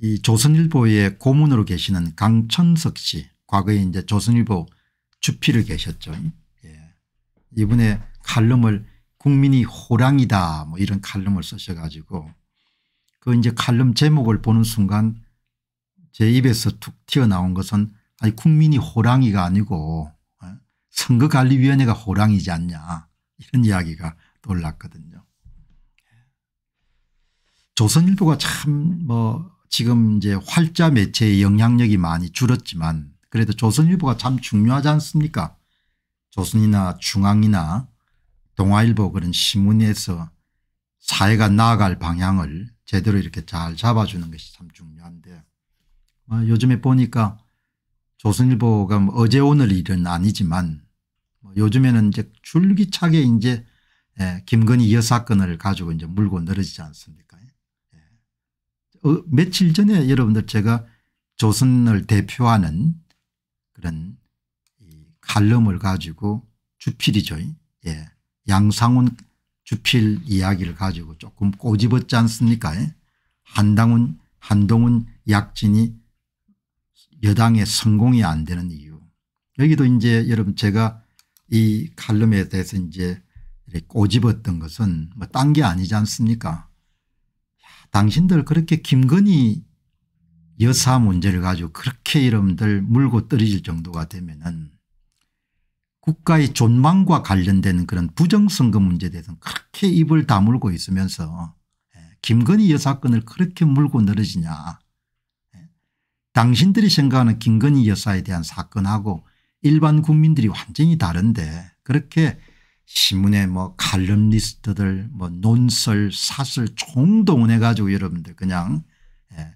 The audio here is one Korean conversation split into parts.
이 조선일보의 고문으로 계시는 강천석 씨 과거에 이제 조선일보 주필을 계셨죠. 예. 이분의 칼럼을 국민이 호랑이다 뭐 이런 칼럼을 쓰셔가지고 그 이제 칼럼 제목을 보는 순간 제 입에서 툭 튀어나온 것은 아니 국민이 호랑이가 아니고 예, 선거관리위원회가 호랑이지 않냐 이런 이야기가 놀랐거든요. 예. 조선일보가 참뭐 지금 이제 활자 매체의 영향력이 많이 줄었지만 그래도 조선일보가 참 중요하지 않습니까 조선이나 중앙이나 동아일보 그런 신문에서 사회가 나아갈 방향을 제대로 이렇게 잘 잡아주는 것이 참 중요한데 아, 요즘에 보니까 조선일보가 뭐 어제 오늘 일은 아니지만 뭐 요즘에는 이제 줄기차게 이제 예, 김건희 여사건을 가지고 이제 물고 늘어지지 않습니까 어, 며칠 전에 여러분들 제가 조선을 대표하는 그런 칼럼을 가지고 주필이죠. 예. 양상훈 주필 이야기를 가지고 조금 꼬집었지 않습니까? 예. 한당훈 한동훈 약진이 여당의 성공이 안 되는 이유. 여기도 이제 여러분 제가 이 칼럼에 대해서 이제 꼬집었던 것은 뭐 딴 게 아니지 않습니까? 당신들 그렇게 김건희 여사 문제를 가지고 그렇게 이름들 물고 떨어질 정도가 되면은 국가의 존망과 관련된 그런 부정선거 문제에 대해서는 그렇게 입을 다물고 있으면서 예, 김건희 여사건을 그렇게 물고 늘어지냐 예, 당신들이 생각하는 김건희 여사에 대한 사건하고 일반 국민들이 완전히 다른데 그렇게 신문에 뭐 칼럼니스트들 뭐 논설 사설 총동원해 가지고 여러분들 그냥 예,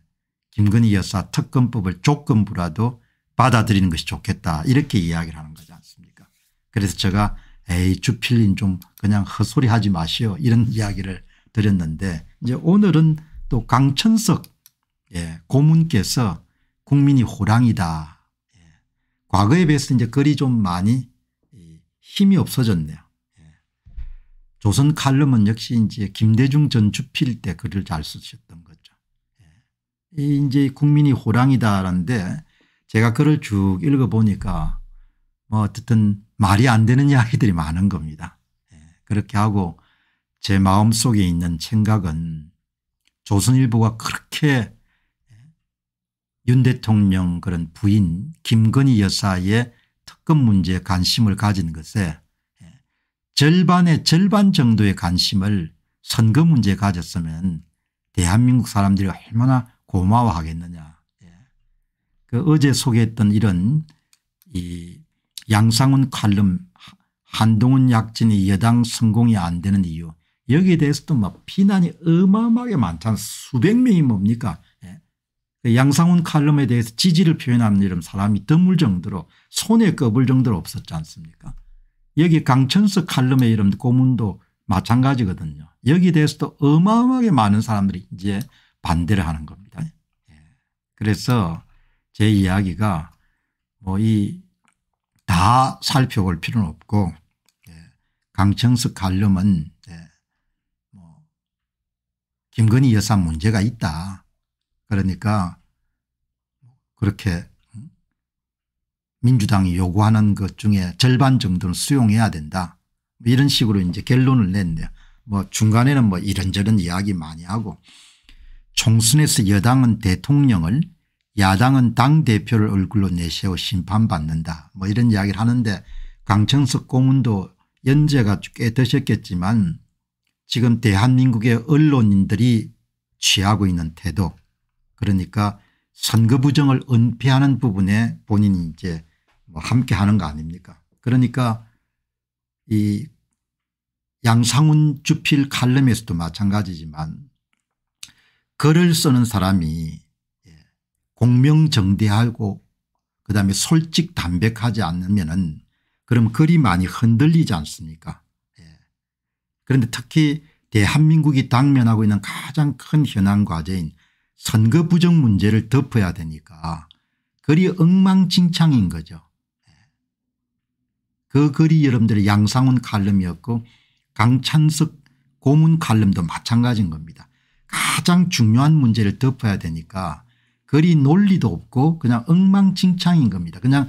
김건희 여사 특검법을 조건부라도 받아들이는 것이 좋겠다 이렇게 이야기를 하는 거지 않습니까 그래서 제가 에이 주필린 좀 그냥 헛소리 하지 마시오 이런 이야기를 드렸는데 이제 오늘은 또 강천석 예, 고문께서 국민이 호랑이다. 예, 과거에 비해서 이제 글이 좀 많이 힘이 없어졌네요. 조선 칼럼은 역시 이제 김대중 전 주필 때 글을 잘 쓰셨던 거죠. 예. 이제 국민이 호랑이다라는데 제가 글을 쭉 읽어보니까 뭐 어쨌든 말이 안 되는 이야기들이 많은 겁니다. 예. 그렇게 하고 제 마음속에 있는 생각은 조선일보가 그렇게 윤 대통령 그런 부인 김건희 여사의 특검 문제에 관심을 가진 것에 절반의 절반 정도의 관심을 선거 문제에 가졌으면 대한민국 사람들이 얼마나 고마워하겠느냐. 예. 그 어제 소개했던 이런 이 양상훈 칼럼 한동훈 약진이 여당 성공이 안 되는 이유 여기에 대해서도 막 뭐 비난이 어마어마하게 많잖아. 수백 명이 뭡니까. 예. 그 양상훈 칼럼에 대해서 지지를 표현하는 이런 사람이 드물 정도로 손에 꼽을 정도로 없었지 않습니까. 여기 강천석 칼럼의 이름 고문도 마찬가지거든요. 여기 대해서도 어마어마하게 많은 사람들이 이제 반대를 하는 겁니다. 예. 그래서 제 이야기가 뭐 이 다 살펴볼 필요는 없고 예. 강청석 칼럼은 예. 뭐 김건희 여사 문제가 있다. 그러니까 그렇게 민주당이 요구하는 것 중에 절반 정도는 수용해야 된다. 뭐 이런 식으로 이제 결론을 냈네요. 뭐 중간에는 뭐 이런저런 이야기 많이 하고 총선에서 여당은 대통령을 야당은 당대표를 얼굴로 내세워 심판받는다 뭐 이런 이야기를 하는데 강청석 고문도 연재가 꽤되셨겠지만 지금 대한민국의 언론인들이 취하고 있는 태도 그러니까 선거 부정을 은폐하는 부분에 본인이 이제 뭐 함께 하는 거 아닙니까 그러니까 이 양상훈 주필 칼럼에서도 마찬가지지만 글을 쓰는 사람이 예, 공명정대하고 그다음에 솔직 담백하지 않으면 은 그럼 글이 많이 흔들리지 않습니까 예. 그런데 특히 대한민국이 당면하고 있는 가장 큰 현안 과제인 선거 부정 문제를 덮어야 되니까 그리 엉망진창인 거죠. 예. 그 글이 여러분들의 양상훈 칼럼이었고 강찬석 고문 칼럼도 마찬가지인 겁니다. 가장 중요한 문제를 덮어야 되니까 글이 논리도 없고 그냥 엉망진창인 겁니다. 그냥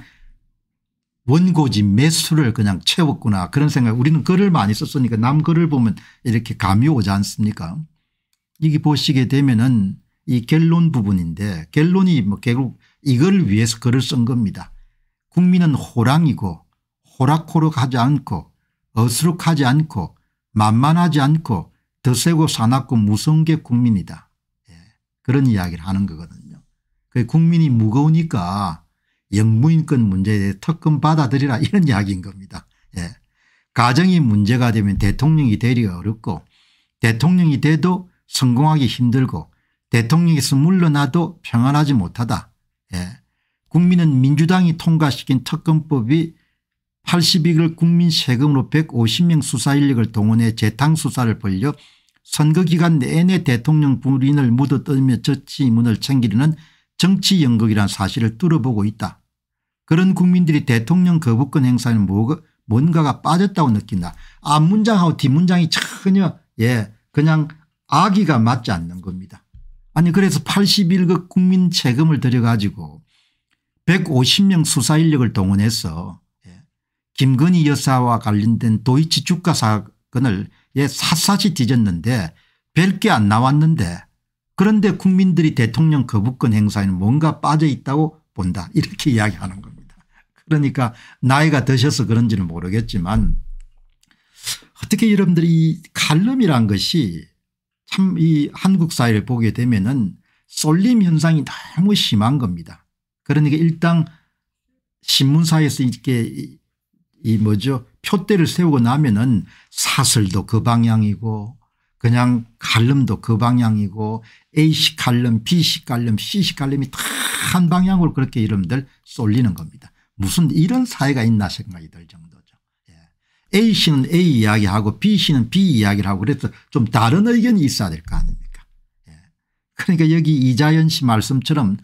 원고지 매수를 그냥 채웠구나 그런 생각 우리는 글을 많이 썼으니까 남 글을 보면 이렇게 감이 오지 않습니까 이게 보시게 되면 은이 결론 부분인데 결론이 뭐 결국 이걸 위해서 글을 쓴 겁니다. 국민은 호랑이고 호락호락하지 않고 어수룩하지 않고 만만하지 않고 더세고 사납고 무서운 게 국민이다. 예. 그런 이야기를 하는 거거든요. 그 국민이 무거우니까 영무인권 문제에 특검 받아들이라 이런 이야기인 겁니다. 예. 가정이 문제가 되면 대통령이 되기 어렵고 대통령이 돼도 성공하기 힘들고 대통령에서 물러나도 평안하지 못하다. 예. 국민은 민주당이 통과시킨 특검법이 82글 국민 세금으로 150명 수사인력을 동원해 재탕수사를 벌려 선거기간 내내 대통령 부인을 묻어뜨며 저치문을 챙기려는 정치연극이란 사실을 뚫어보고 있다. 그런 국민들이 대통령 거부권 행사에는 뭔가가 빠졌다고 느낀다. 앞문장하고 아, 뒷문장이 전혀 예 그냥 아기가 맞지 않는 겁니다. 아니 그래서 81억 국민 세금을 들여가지고 150명 수사 인력을 동원해서 예, 김건희 여사와 관련된 도이치 주가 사건을 예, 샅샅이 뒤졌는데 별게 안 나왔는데 그런데 국민들이 대통령 거부권 행사에는 뭔가 빠져 있다고 본다 이렇게 이야기하는 겁니다. 그러니까 나이가 드셔서 그런지는 모르겠지만 어떻게 여러분들이 이 칼럼이란 것이 참이 한국 사회를 보게 되면은 쏠림 현상이 너무 심한 겁니다. 그러니까 일단 신문사에서 이렇게 이 뭐죠 표대를 세우고 나면은 사설도 그 방향이고 그냥 칼럼도 그 방향이고 A식 칼럼 B식 칼럼 C식 칼럼이 다 한 방향으로 그렇게 이름들 쏠리는 겁니다. 무슨 이런 사회가 있나 생각이 들 정도. A씨는 A 이야기하고 B씨는 B 이야기를 하고 그래서 좀 다른 의견이 있어야 될 거 아닙니까 예. 그러니까 여기 이자연 씨 말씀처럼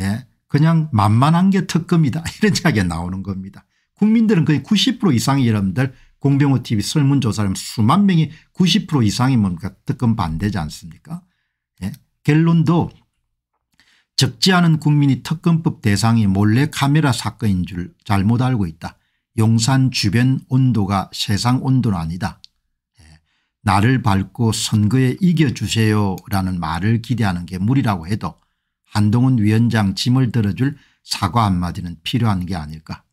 예. 그냥 만만한 게 특검이다 이런 이야기가 나오는 겁니다. 국민들은 거의 90% 이상이 여러분들 공병호TV 설문조사를 수만 명이 90% 이상이 뭡니까 특검 반대지 않습니까 예. 결론도 적지 않은 국민이 특검법 대상이 몰래 카메라 사건인 줄 잘못 알고 있다. 용산 주변 온도가 세상 온도는 아니다. 예, 나를 밟고 선거에 이겨주세요 라는 말을 기대하는 게 무리라고 해도 한동훈 위원장 짐을 들어줄 사과 한마디는 필요한 게 아닐까.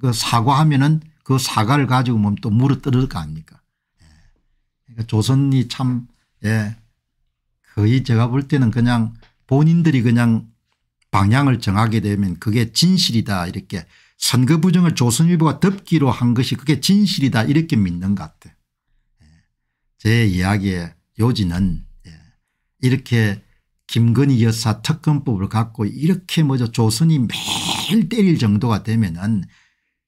그 사과하면 은그 사과를 가지고 오면 또 물어 뜯을 거 아닙니까. 예, 그러니까 조선이 참 예, 거의 제가 볼 때는 그냥 본인들이 그냥 방향을 정하게 되면 그게 진실이다 이렇게 선거 부정을 조선일보가 덮기로 한 것이 그게 진실이다 이렇게 믿는 것 같아요. 예. 제 이야기의 요지는 예. 이렇게 김건희 여사 특검법을 갖고 이렇게 먼저 조선이 매일 때릴 정도가 되면은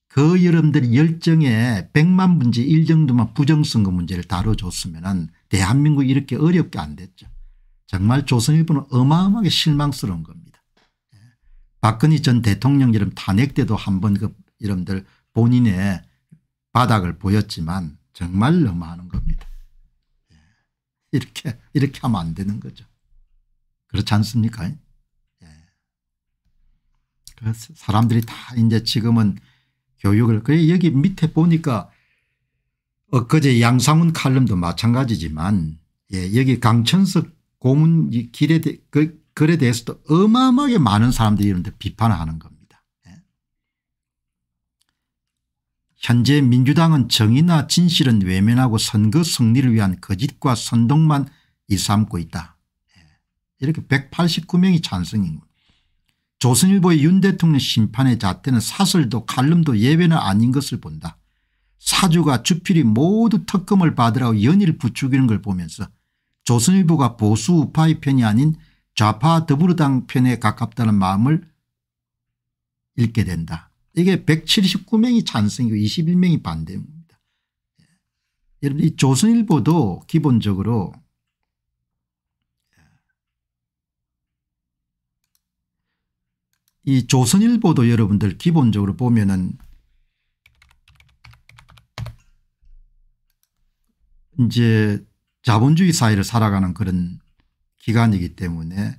그 여러분들이 열정에 1만 문제 1 정도만 부정선거 문제를 다뤄줬으면은 대한민국이 이렇게 어렵게 안 됐죠. 정말 조선일보는 어마어마하게 실망스러운 겁니다. 박근혜 전 대통령 이름 탄핵 때도 한 번 그 이름들 본인의 바닥을 보였지만 정말 너무하는 겁니다. 예. 이렇게 이렇게 하면 안 되는 거죠. 그렇지 않습니까? 예. 그래서 사람들이 다 이제 지금은 교육을 그 여기 밑에 보니까 엊그제 양상훈 칼럼도 마찬가지지만 예, 여기 강천석 고문 길에 그 글에 대해서도 어마어마하게 많은 사람들이 이런데 비판을 하는 겁니다. 예. 현재 민주당은 정의나 진실은 외면하고 선거 승리를 위한 거짓과 선동만 일삼고 있다. 예. 이렇게 189명이 찬성입니다. 조선일보의 윤 대통령 심판의 잣대는 사설도 칼럼도 예배는 아닌 것을 본다. 사주가 주필이 모두 특검을 받으라고 연일 부추기는 걸 보면서 조선일보가 보수 우파의 편이 아닌 좌파 더불어당 편에 가깝다는 마음을 읽게 된다. 이게 179명이 찬성이고 21명이 반대입니다. 여러분 이 조선일보도 기본적으로 이 조선일보도 여러분들 기본적으로 보면은 이제 자본주의 사회를 살아가는 그런 기간이기 때문에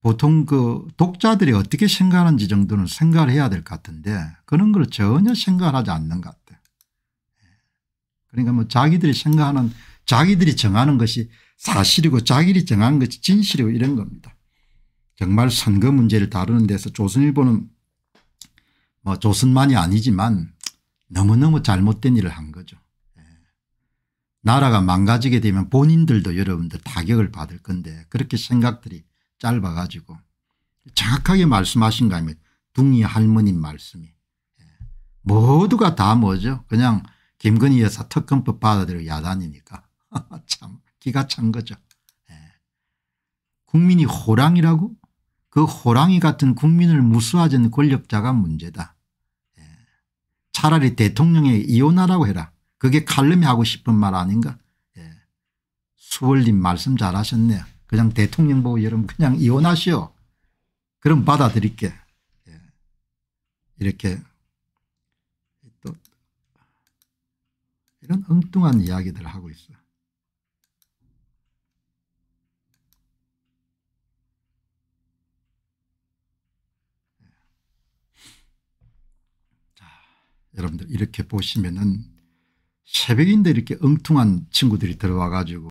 보통 그 독자들이 어떻게 생각하는지 정도는 생각을 해야 될 것 같은데 그런 걸 전혀 생각을 하지 않는 것 같아요. 예. 그러니까 뭐 자기들이 생각하는 자기들이 정하는 것이 사실이고 자기들이 정한 것이 진실이고 이런 겁니다. 정말 선거 문제를 다루는 데서 조선일보는 뭐 조선만이 아니지만 너무너무 잘못된 일을 한 거죠. 나라가 망가지게 되면 본인들도 여러분들 타격을 받을 건데 그렇게 생각들이 짧아 가지고 정확하게 말씀하신 거아닙니 둥이 할머님 말씀이. 예. 모두가 다 뭐죠 그냥 김건희 여사 특검법 받아들여 야단이니까 참 기가 찬 거죠. 예. 국민이 호랑이라고 그 호랑이 같은 국민을 무수하는 권력자가 문제다. 예. 차라리 대통령에 이혼하라고 해라. 그게 칼럼이 하고 싶은 말 아닌가 예. 수월님 말씀 잘하셨네요. 그냥 대통령 보고 여러분 그냥 이혼하시오. 그럼 받아들일게. 예. 이렇게 또 이런 엉뚱한 이야기들 하고 있어. 자, 여러분들 이렇게 보시면은 새벽인데 이렇게 엉뚱한 친구들이 들어와 가지고